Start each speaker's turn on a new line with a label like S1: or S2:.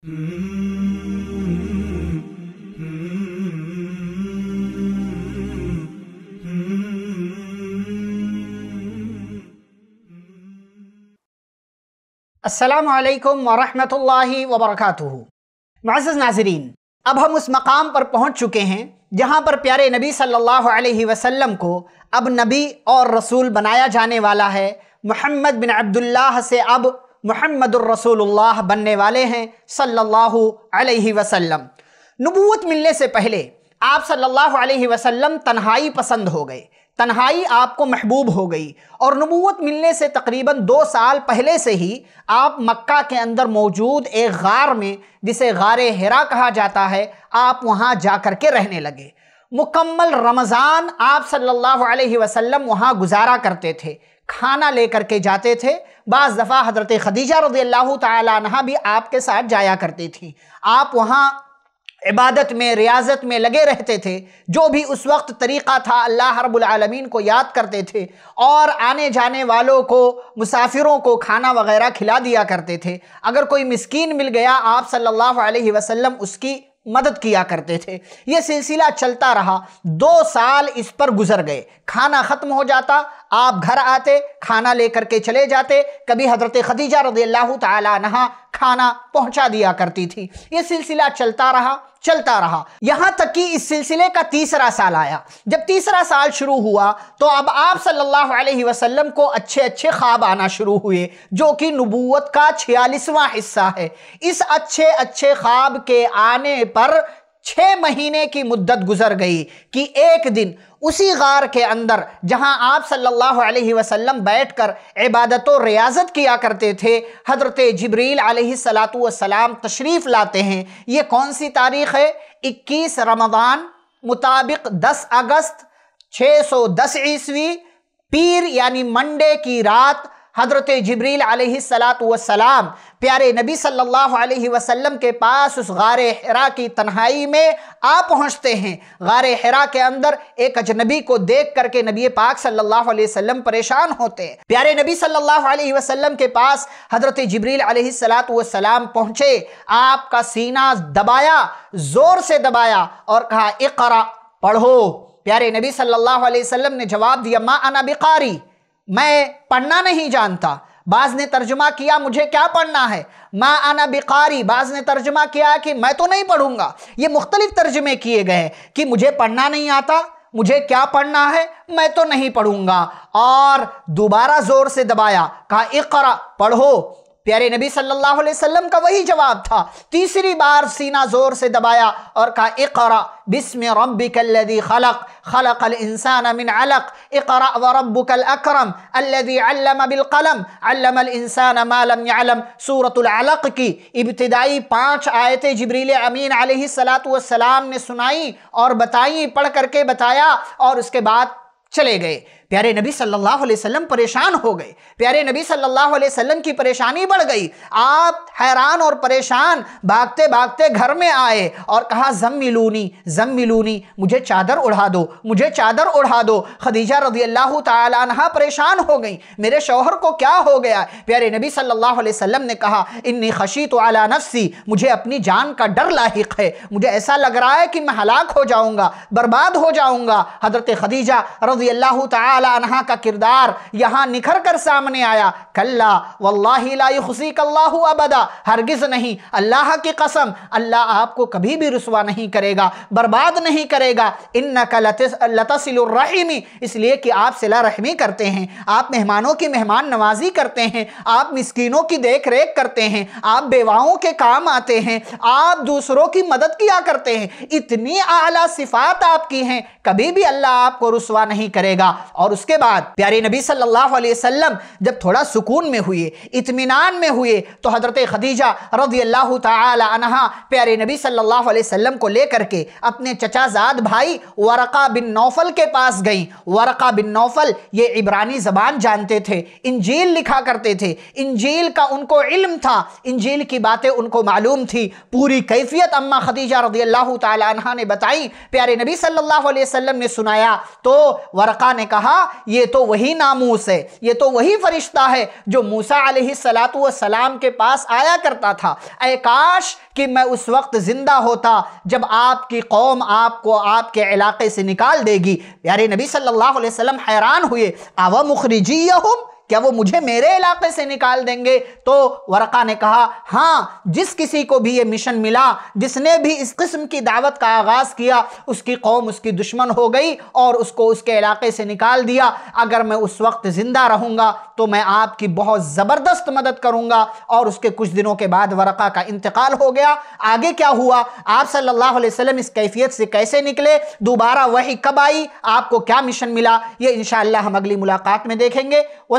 S1: असलकम वरहमत वबरक मज़ नाजरीन अब हम उस मकाम पर पहुंच चुके हैं जहां पर प्यारे नबी सल्लल्लाहु अलैहि वसल्लम को अब नबी और रसूल बनाया जाने वाला है मोहम्मद बिन अब्दुल्ला से अब मोहम्मदुर्रसूलुल्लाह बनने वाले हैं सल्लल्लाहु अलैहि वसल्लम नबूत मिलने से पहले आप सल्लल्लाहु अलैहि वसल्लम तन्हाई पसंद हो गए तन्हाई आपको महबूब हो गई और नबूत मिलने से तकरीबन दो साल पहले से ही आप मक्का के अंदर मौजूद एक गार में जिसे गार हरा कहा जाता है आप वहाँ जा कर के रहने लगे मुकम्मल रमज़ान आप सल्लल्लाहु अलैहि वसल्लम वहाँ गुजारा करते थे खाना लेकर के जाते थे बाज़ दफ़ा हज़रत खदीजा रज़ी अल्लाह तहा भी आपके साथ जाया करती थी आप वहाँ इबादत में रियाजत में लगे रहते थे जो भी उस वक्त तरीक़ा था अल्लाह हरबालमीन को याद करते थे और आने जाने वालों को मुसाफिरों को खाना वगैरह खिला दिया करते थे अगर कोई मिस्कीन मिल गया आप सल्लल्लाहु अलैहि वसल्लम उसकी मदद किया करते थे ये सिलसिला चलता रहा दो साल इस पर गुजर गए खाना ख़त्म हो जाता आप घर आते खाना लेकर के चले जाते कभी हजरत खदीजा रदी अल्लाह तहा खाना पहुंचा दिया करती थी ये सिलसिला चलता रहा चलता रहा यहाँ तक कि इस सिलसिले का तीसरा साल आया जब तीसरा साल शुरू हुआ तो अब आप सल्लल्लाहु अलैहि वसल्लम को अच्छे अच्छे ख्वाब आना शुरू हुए जो कि नबूवत का छियालीसवां हिस्सा है इस अच्छे अच्छे ख्वाब के आने पर छः महीने की मुद्दत गुजर गई कि एक दिन उसी गार के अंदर जहां आप सल्लल्लाहु अलैहि वसल्लम बैठकर इबादत और रियाजत किया करते थे हजरत जबरील सलाम तशरीफ़ लाते हैं ये कौन सी तारीख़ है 21 रमजान मुताबिक 10 अगस्त 610 ईस्वी पीर यानी मंडे की रात हजरत जबरील सलाम प्यारे नबी सल्लल्लाहु अलैहि वसल्लम के पास उस गार हरा की तन्हाई में आ पहुँचते हैं गार हरा के अंदर एक अजनबी को देख करके नबी पाक सल्लल्लाहु अलैहि वसल्लम परेशान होते हैं प्यारे नबी सल्लल्लाहु अलैहि वसल्लम के पास हज़रत जबरील अलैहिस्सलाम पहुँचे आपका सीना दबाया ज़ोर से दबाया और कहा इकरा पढ़ो प्यारे नबी सल्लल्लाहु अलैहि वसल्लम ने जवाब दिया माँ अना बिकारी मैं पढ़ना नहीं जानता बाज ने तर्जुमा किया मुझे क्या पढ़ना है माँ आना बिकारी बाज ने तर्जुमा किया कि मैं तो नहीं पढ़ूंगा ये मुख्तलिफ तर्जुमे किए गए कि मुझे पढ़ना नहीं आता मुझे क्या पढ़ना है मैं तो नहीं पढ़ूंगा और दोबारा जोर से दबाया कहा इकरा पढ़ो प्यारे नबी सल्लल्लाहु अलैहि वसल्लम का वही जवाब था तीसरी बार सीना जोर से दबाया और कहा इकरा बिस्म रब्बिकल्लज़ी खलक खलकल इंसान मिन अलक इकरा व रब्बुकल अकरम अल्लज़ी अल्लम बिल कलम अल्लमल इंसान मा लम यअलम की इब्तदाई पाँच आयतें जबरील अमीन अलैहि सलातु वसलाम ने सुनाई और बताई पढ़ करके बताया और उसके बाद चले गए प्यारे नबी सल्लल्लाहु अलैहि वसल्लम परेशान हो गए प्यारे नबी सल्लल्लाहु अलैहि वसल्लम की परेशानी बढ़ गई आप हैरान और परेशान भागते भागते घर में आए और कहा जम मिलूनी जम मिलूनी मुझे चादर उड़ा दो मुझे चादर उड़ा दो खदीजा रजी अल्लाह तहा परेशान हो गई मेरे शौहर को क्या हो गया प्यारे नबी सल्लल्लाहु अलैहि वसल्लम ने कहा इन्नी खशी तो आला नफसी मुझे अपनी जान का डर लाक है मुझे ऐसा लग रहा है कि मैं हलाक हो जाऊँगा बर्बाद हो जाऊँगा हजरत खदीजा रजी अल्लाह अनहा का किरदार यहां निखर कर सामने आया कल्ला वल्लासी कल्लाह अबदा हरगिज़ नहीं अल्लाह की कसम अल्लाह आपको कभी भी रुसवा नहीं करेगा बर्बाद नहीं करेगा इन रहीम इसलिए कि आप सिला रहमी करते हैं आप मेहमानों की मेहमान नवाजी करते हैं आप मिसकीनों की देख रेख करते हैं आप बेवाओं के काम आते हैं आप दूसरों की मदद किया करते हैं इतनी आला सिफात आपकी हैं कभी भी अल्लाह आपको रुसवा नहीं नहीं करेगा और उसके बाद प्यारे नबी सल्लल्लाहु अलैहि वसल्लम जब थोड़ा सुकून में हुए इतमान में हुए तो हज़रत खदीजा रजी अल्लाह तहा प्यारे नबी सल्लल्लाहु अलैहि वसल्लम को लेकर के अपने चचाजाद भाई वरक़ा बिन नौफल के पास गई वरक़ा बिन नौफल ये इब्रानी ज़बान जानते थे इंजील लिखा करते थे इंजील का उनको इल्म था इंजील की बातें उनको मालूम थी पूरी कैफियत अम्मा खदीजा रजी अल्लाह तहा ने बताई प्यारे नबी सल्लल्लाहु अलैहि वसल्लम ने सुनाया तो वरका ने कहा ये तो वही नामूस है ये तो वही फरिश्ता है जो मूसा सलातु सलाम के पास आया करता था ए काश कि मैं उस वक्त ज़िंदा होता जब आपकी कौम आपको आपके इलाके से निकाल देगी यारे नबी सल्लल्लाहु अलैहि वसल्लम हैरान हुए आवा मुखरिजी हम क्या वो मुझे मेरे इलाके से निकाल देंगे तो वरका ने कहा हाँ जिस किसी को भी ये मिशन मिला जिसने भी इस किस्म की दावत का आगाज़ किया उसकी कौम उसकी दुश्मन हो गई और उसको उसके इलाके से निकाल दिया अगर मैं उस वक्त ज़िंदा रहूँगा तो मैं आपकी बहुत ज़बरदस्त मदद करूंगा और उसके कुछ दिनों के बाद वरका का इंतकाल हो गया आगे क्या हुआ आप सल्लल्लाहु अलैहि वसल्लम इस कैफियत से कैसे निकले दोबारा वही कब आई आपको क्या मिशन मिला ये इनशाला हम अगली मुलाकात में देखेंगे वह